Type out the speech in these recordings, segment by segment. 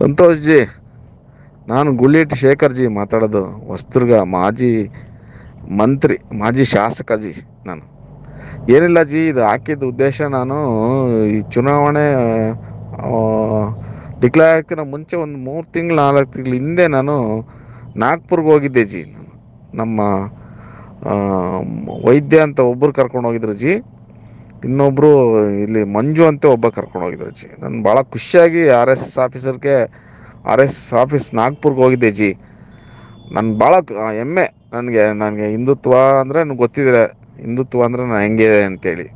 Santosh G ನಾನು ಗುಳ್ಳೇಟ್ Shekhar G ಮಾತಾಡೋದು ಹೊಸ್ತುರ್ಗ ಮಾಜಿ ಮಂತ್ರಿ ಮಾಜಿ ಶಾಸಕ ಜಿ ನಾನು ಏನಿಲ್ಲ ಜಿ ಇದು ಹಾಕಿದ್ದ ಉದ್ದೇಶ ನಾನು ಈ ಚುನಾವಣೆ ಡಿಕ್ಲೇರ್ ಆಗ್ತಿರೋ ಮುಂಚೆ ಒಂದು ಮೂರು ತಿಂಗಳು ನಾಲ್ಕು ತಿಂಗಳು ಹಿಂದೆ ನಾನು ನಾಗ್ಪುರ್ಗೆ ಹೋಗಿದ್ದೆ ಜಿ ನಮ್ಮ ವೈದ್ಯ ಅಂತ ಒಬ್ಬರು ಕರ್ಕೊಂಡು ಹೋಗಿದ್ರು ಜಿ ಇನ್ನೊಬ್ರು ಇಲ್ಲಿ ಮಂಜು ಅಂತ ಒಬ್ಬ ಕರ್ಕೊಂಡು ಹೋಗಿದ್ರು ಜಿ ನಾನು ಭಾಳ ಖುಷಿಯಾಗಿ ಆರ್ ಎಸ್ ಎಸ್ ಆಫೀಸರ್ಗೆ ಆರ್ ಎಸ್ ಎಸ್ ಆಫೀಸ್ ನಾಗ್ಪುರ್ಗೆ ಹೋಗಿದ್ದೆ ಜಿ ನಾನು ಭಾಳ ಹೆಮ್ಮೆ ನನಗೆ ನನಗೆ ಹಿಂದುತ್ವ ಅಂದರೆ ಗೊತ್ತಿದ್ರೆ ಹಿಂದುತ್ವ ಅಂದರೆ ನಾನು ಹೆಂಗೆ ಅಂತೇಳಿ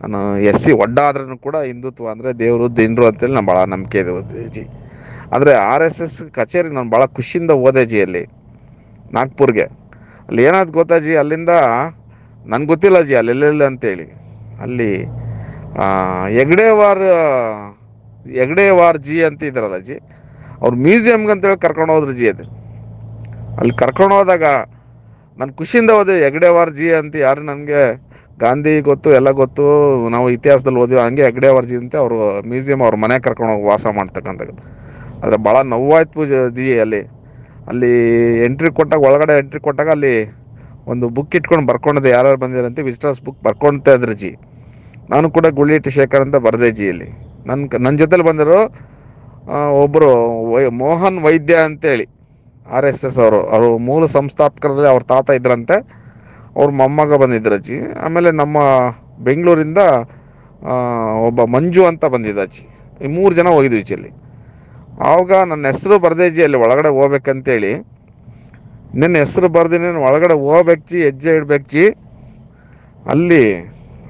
ನಾನು ಎಸ್ ಸಿ ಒಡ್ಡ ಆದ್ರೂ ಕೂಡ ಹಿಂದುತ್ವ ಅಂದರೆ ದೇವರು ದಿನರು ಅಂತೇಳಿ ನಾನು ಭಾಳ ನಂಬಿಕೆ ಇದೆ ಜಿ ಆದರೆ ಆರ್ ಎಸ್ ಎಸ್ ಕಚೇರಿ ನಾನು ಭಾಳ ಖುಷಿಯಿಂದ ಓದೆ ಜಿ ಅಲ್ಲಿ ನಾಗ್ಪುರ್ಗೆ ಅಲ್ಲಿ ಏನಾದ್ ಗೊತ್ತಾ ಜಿ ಅಲ್ಲಿಂದ ನನಗೆ ಗೊತ್ತಿಲ್ಲ ಜಿ ಅಲ್ಲೆಲ್ಲೆಲ್ಲ ಅಂತೇಳಿ ಅಲ್ಲಿ ಹೆಗ್ಡೆವಾರ್ ವಾರ್ ಜಿ ಅಂತ ಇದ್ರಲ್ಲ ಜಿ ಅವ್ರ ಮ್ಯೂಸಿಯಮ್ಗೆ ಅಂತೇಳಿ ಕರ್ಕೊಂಡು ಹೋದ್ರು ಜಿ ಅದು ಅಲ್ಲಿ ಕರ್ಕೊಂಡು ಹೋದಾಗ ನಾನು ಖುಷಿಯಿಂದ ಓದಿ ಹೆಗ್ಡೆವಾರ್ ಜಿ ಅಂತ ಯಾರು ನನಗೆ ಗಾಂಧಿ ಗೊತ್ತು ಎಲ್ಲ ಗೊತ್ತು ನಾವು ಇತಿಹಾಸದಲ್ಲಿ ಓದಿವಿ ಹಂಗೆ ಎಗ್ಡೇವಾರ್ ಜಿ ಅಂತ ಅವರು ಮ್ಯೂಸಿಯಮ್ ಅವ್ರ ಮನೆ ಕರ್ಕೊಂಡು ಹೋಗಿ ವಾಸ ಮಾಡ್ತಕ್ಕಂಥದ್ದು ಆದರೆ ಭಾಳ ನೋವಾಯ್ತು ಪೂಜೆ ಜಿ ಅಲ್ಲಿ ಅಲ್ಲಿ ಎಂಟ್ರಿ ಕೊಟ್ಟಾಗ ಒಳಗಡೆ ಎಂಟ್ರಿ ಕೊಟ್ಟಾಗ ಅಲ್ಲಿ ಒಂದು ಬುಕ್ ಇಟ್ಕೊಂಡು ಬರ್ಕೊಂಡಿದೆ ಯಾರ್ಯಾರು ಬಂದಿರಂತೆ ವಿಸಿಟರ್ಸ್ ಬುಕ್ ಬರ್ಕೊಳ್ತಾ ಇದ್ರು ಜಿ ನಾನು ಕೂಡ ಗುಳ್ಳಿಟ್ಟಿ ಶೇಖರ್ ಅಂತ ಜಿಯಲ್ಲಿ ನನ್ನ ನನ್ನ ಜೊತೆಲಿ ಬಂದರು ಒಬ್ಬರು ವೈ ಮೋಹನ್ ವೈದ್ಯ ಅಂತೇಳಿ ಆರ್ ಎಸ್ ಎಸ್ ಅವರು ಅವರು ಮೂಲ ಸಂಸ್ಥಾಪಕರಲ್ಲಿ ಅವ್ರ ತಾತ ಇದ್ರಂತೆ ಅವ್ರ ಮೊಮ್ಮಗ ಬಂದಿದ್ರು ಅಜ್ಜಿ ಆಮೇಲೆ ನಮ್ಮ ಬೆಂಗಳೂರಿಂದ ಒಬ್ಬ ಮಂಜು ಅಂತ ಬಂದಿದ್ದ ಅಜ್ಜಿ ಈ ಮೂರು ಜನ ಹೋಗಿದ್ವಿ ಅಲ್ಲಿ ಆವಾಗ ನನ್ನ ಹೆಸರು ಅಲ್ಲಿ ಒಳಗಡೆ ಹೋಗ್ಬೇಕಂತೇಳಿ ನಿನ್ನ ಹೆಸರು ಬರ್ದಿನ ಒಳಗಡೆ ಹೋಗ್ಬೇಕು ಜಿ ಹೆಜ್ಜೆ ಇಡ್ಬೇಕು ಜಿ ಅಲ್ಲಿ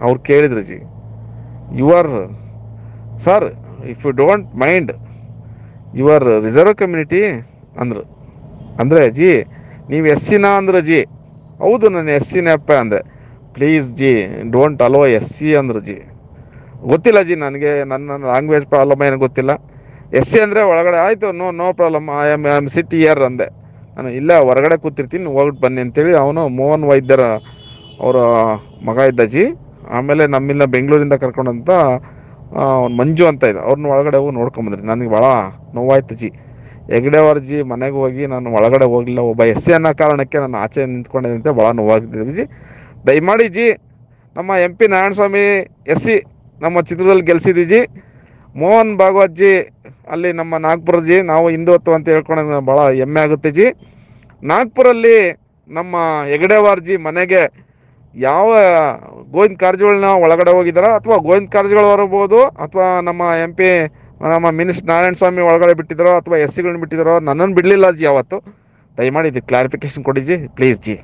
ಅವ್ರು ಕೇಳಿದ್ರು ಜಿ you are sir if you don't mind you are reserve community ಅಂದರು ಅಂದರೆ ಜಿ ನೀವು ಎಸ್ ಸಿನ ಅಂದ್ರೆ ಜಿ ಹೌದು ನಾನು ಎಸ್ ಸಿನ ಅಪ್ಪ ಪ್ಲೀಸ್ ಜಿ ಡೋಂಟ್ ಅಲೋ ಎಸ್ ಸಿ ಅಂದರು ಜಿ ಗೊತ್ತಿಲ್ಲ ಜಿ ನನಗೆ ನನ್ನ ಲ್ಯಾಂಗ್ವೇಜ್ ಪ್ರಾಬ್ಲಮ್ ಏನು ಗೊತ್ತಿಲ್ಲ ಎಸ್ ಸಿ ಅಂದರೆ ಒಳಗಡೆ ಆಯಿತು no no problem I am I am sit here ಅಂದೆ ನಾನು ಇಲ್ಲ ಹೊರಗಡೆ ಕೂತಿರ್ತೀನಿ ಹೋಗ್ಬಿಟ್ಟು ಬನ್ನಿ ಅಂತೇಳಿ ಅವನು ಮೋಹನ್ ವೈದ್ಯರ ಅವರ ಮಗ ಇದ್ದ ಜಿ ಆಮೇಲೆ ನಮ್ಮಿಲ್ಲ ಬೆಂಗಳೂರಿಂದ ಕರ್ಕೊಂಡಂತ ಮಂಜು ಅಂತ ಇದೆ ಅವ್ರನ್ನ ಒಳಗಡೆ ಹೋಗಿ ನೋಡ್ಕೊಂಬಂದ್ರಿ ನನಗೆ ಭಾಳ ನೋವಾಯ್ತು ಜಿ ಹೆಗ್ಡೆವರ್ ಜಿ ಮನೆಗೆ ಹೋಗಿ ನಾನು ಒಳಗಡೆ ಹೋಗಲಿಲ್ಲ ಒಬ್ಬ ಎಸ್ ಸಿ ಅನ್ನೋ ಕಾರಣಕ್ಕೆ ನಾನು ಆಚೆ ನಿಂತ್ಕೊಂಡಿದ್ದಂತೆ ಭಾಳ ನೋವಾಗಿದ್ದೀವಿ ಜಿ ದಯಮಾಡಿ ಜಿ ನಮ್ಮ M P Narayanaswamy S C ನಮ್ಮ ಚಿತ್ರದಲ್ಲಿ ಗೆಲ್ಸಿದ್ವಿ ಜಿ ಮೋಹನ್ ಭಾಗವತ್ ಜಿ ಅಲ್ಲಿ ನಮ್ಮ ನಾಗ್ಪುರ ಜಿ ನಾವು ಹಿಂದುತ್ವ ಅಂತ ಹೇಳ್ಕೊಂಡು ಭಾಳ ಹೆಮ್ಮೆ ಆಗುತ್ತೆ ಜಿ ನಾಗ್ಪುರಲ್ಲಿ ನಮ್ಮ ಹೆಗ್ಡೆವಾರ್ ಜಿ ಮನೆಗೆ ಯಾವ ಗೋವಿಂದ ಕಾರಜೋಳನ ಒಳಗಡೆ ಹೋಗಿದ್ದಾರೆ ಅಥವಾ ಗೋವಿಂದ ಕಾರಜೋಳ ಬರಬಹುದು ಅಥವಾ ನಮ್ಮ ಎಂ ಪಿ ನಮ್ಮ ಮಿನಿಸ್ಟರ್ ನಾರಾಯಣ ಸ್ವಾಮಿ ಒಳಗಡೆ ಬಿಟ್ಟಿದ್ದಾರೋ ಅಥವಾ ಎಸ್ ಸಿಗಳನ್ನ ಬಿಟ್ಟಿದ್ದಾರೋ ನನ್ನನ್ನು ಬಿಡಲಿಲ್ಲ ಜಿ ಅವತ್ತು ದಯಮಾಡಿ ಇದು ಕ್ಲಾರಿಫಿಕೇಶನ್ ಕೊಡಿ ಜಿ ಪ್ಲೀಸ್ ಜಿ